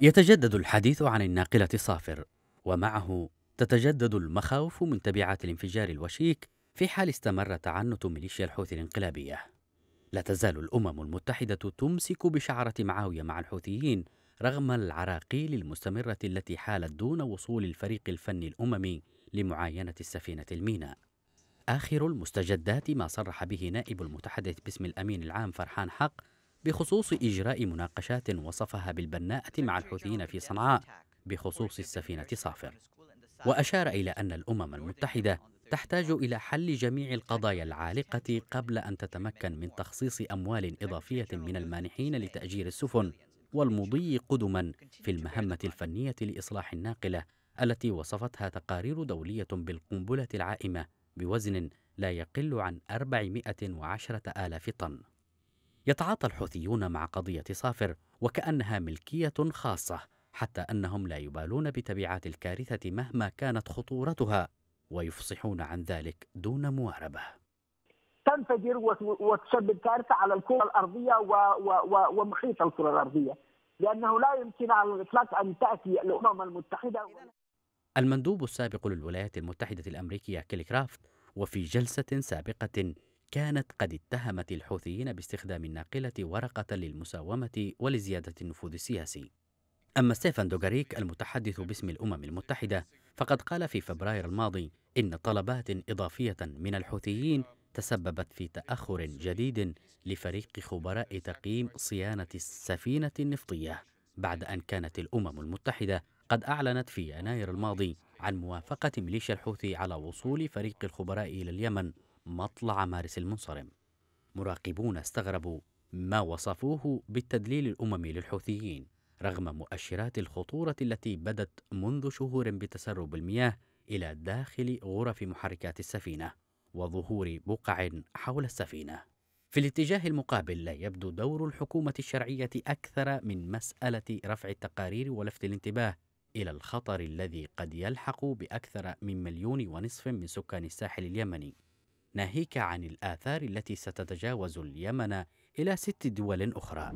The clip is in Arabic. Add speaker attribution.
Speaker 1: يتجدد الحديث عن الناقلة صافر ومعه تتجدد المخاوف من تبعات الانفجار الوشيك في حال استمر تعنت ميليشيا الحوثي الانقلابية لا تزال الأمم المتحدة تمسك بشعرة معاوية مع الحوثيين رغم العراقيل المستمرة التي حالت دون وصول الفريق الفني الأممي لمعاينة السفينة الميناء آخر المستجدات ما صرح به نائب المتحدث باسم الأمين العام فرحان حق بخصوص إجراء مناقشات وصفها بالبناءة مع الحوثيين في صنعاء بخصوص السفينة صافر وأشار إلى أن الأمم المتحدة تحتاج إلى حل جميع القضايا العالقة قبل أن تتمكن من تخصيص أموال إضافية من المانحين لتأجير السفن والمضي قدما في المهمة الفنية لإصلاح الناقلة التي وصفتها تقارير دولية بالقنبلة العائمة بوزن لا يقل عن 410 آلاف طن يتعاطى الحوثيون مع قضية صافر وكأنها ملكية خاصة حتى أنهم لا يبالون بتبعات الكارثة مهما كانت خطورتها ويفصحون عن ذلك دون مواربة
Speaker 2: تنفجر وتسبب كارثة على الكرة الأرضية ومحيط الكرة الأرضية لأنه لا يمكن على الإطلاق أن تأتي الأمم المتحدة
Speaker 1: المندوب السابق للولايات المتحدة الأمريكية كيلي كرافت وفي جلسة سابقة كانت قد اتهمت الحوثيين باستخدام الناقلة ورقة للمساومة ولزيادة النفوذ السياسي أما ستيفان دوغاريك المتحدث باسم الأمم المتحدة فقد قال في فبراير الماضي إن طلبات إضافية من الحوثيين تسببت في تأخر جديد لفريق خبراء تقييم صيانة السفينة النفطية بعد أن كانت الأمم المتحدة قد أعلنت في يناير الماضي عن موافقة ميليشيا الحوثي على وصول فريق الخبراء إلى اليمن مطلع مارس المنصرم مراقبون استغربوا ما وصفوه بالتدليل الأممي للحوثيين رغم مؤشرات الخطورة التي بدت منذ شهور بتسرب المياه إلى داخل غرف محركات السفينة وظهور بقع حول السفينة. في الاتجاه المقابل لا يبدو دور الحكومة الشرعية أكثر من مسألة رفع التقارير ولفت الانتباه إلى الخطر الذي قد يلحق بأكثر من مليون ونصف من سكان الساحل اليمني ناهيك عن الآثار التي ستتجاوز اليمن إلى ست دول أخرى